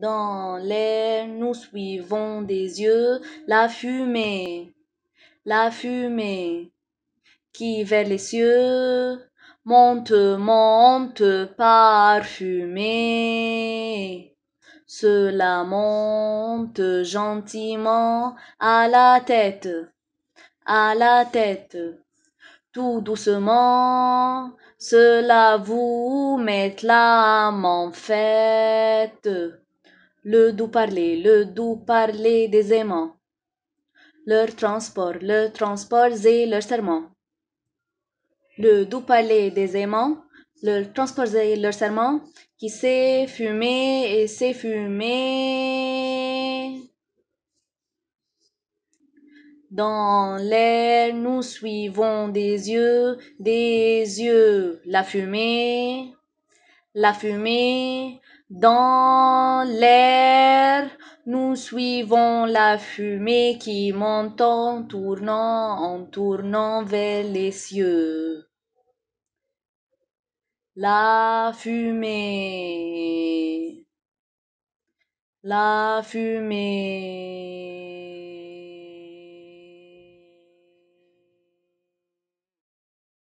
Dans l'air, nous suivons des yeux la fumée, la fumée qui vers les cieux monte, monte parfumée. Cela monte gentiment à la tête, à la tête. Tout doucement, cela vous met l'âme en fête le doux parler, le doux parler des aimants, leur transport, le transport et leur serment. Le doux parler des aimants, le transport et leur serment, qui s'est fumé et s'est fumé. Dans l'air, nous suivons des yeux, des yeux, la fumée la fumée dans l'air. Nous suivons la fumée qui monte en tournant, en tournant vers les cieux. La fumée. La fumée.